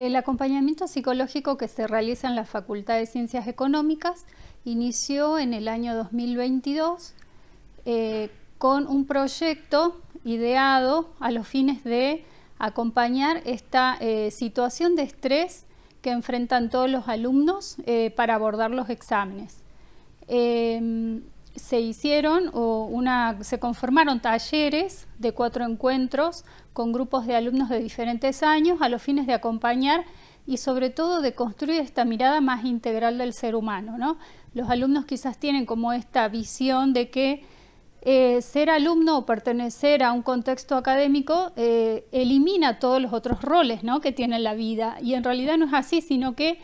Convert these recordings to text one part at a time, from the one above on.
El acompañamiento psicológico que se realiza en la Facultad de Ciencias Económicas inició en el año 2022 eh, con un proyecto ideado a los fines de acompañar esta eh, situación de estrés que enfrentan todos los alumnos eh, para abordar los exámenes se hicieron o una, se conformaron talleres de cuatro encuentros con grupos de alumnos de diferentes años a los fines de acompañar y sobre todo de construir esta mirada más integral del ser humano. ¿no? Los alumnos quizás tienen como esta visión de que eh, ser alumno o pertenecer a un contexto académico eh, elimina todos los otros roles ¿no? que tiene la vida y en realidad no es así, sino que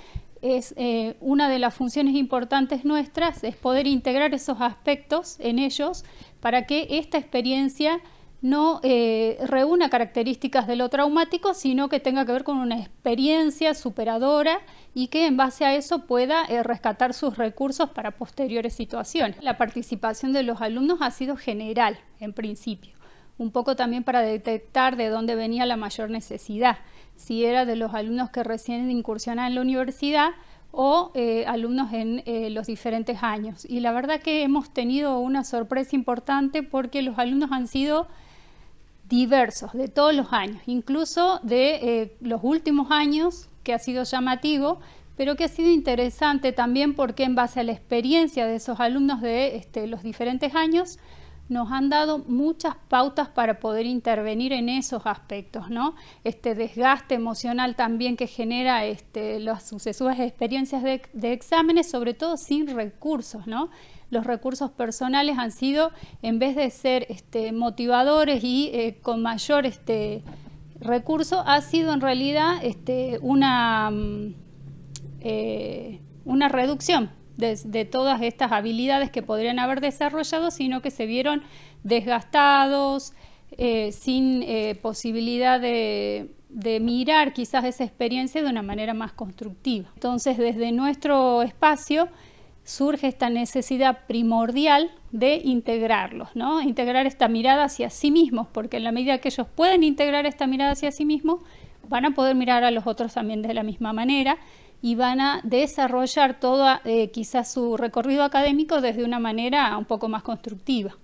es eh, una de las funciones importantes nuestras, es poder integrar esos aspectos en ellos para que esta experiencia no eh, reúna características de lo traumático, sino que tenga que ver con una experiencia superadora y que en base a eso pueda eh, rescatar sus recursos para posteriores situaciones. La participación de los alumnos ha sido general, en principio un poco también para detectar de dónde venía la mayor necesidad, si era de los alumnos que recién incursionan en la universidad o eh, alumnos en eh, los diferentes años. Y la verdad que hemos tenido una sorpresa importante porque los alumnos han sido diversos de todos los años, incluso de eh, los últimos años, que ha sido llamativo, pero que ha sido interesante también porque en base a la experiencia de esos alumnos de este, los diferentes años, nos han dado muchas pautas para poder intervenir en esos aspectos, ¿no? Este desgaste emocional también que genera este, las sucesivas experiencias de, exámenes, sobre todo sin recursos, ¿no? Los recursos personales han sido, en vez de ser este, motivadores y eh, con mayor este, recurso, ha sido en realidad mm, eh, una reducción de, todas estas habilidades que podrían haber desarrollado, sino que se vieron desgastados, eh, sin eh, posibilidad de, de mirar quizás esa experiencia de una manera más constructiva. Entonces, desde nuestro espacio surge esta necesidad primordial de integrarlos, ¿no? Integrar esta mirada hacia sí mismos, porque en la medida que ellos pueden integrar esta mirada hacia sí mismos, van a poder mirar a los otros también de la misma manera y van a desarrollar todo eh, quizás su recorrido académico desde una manera un poco más constructiva.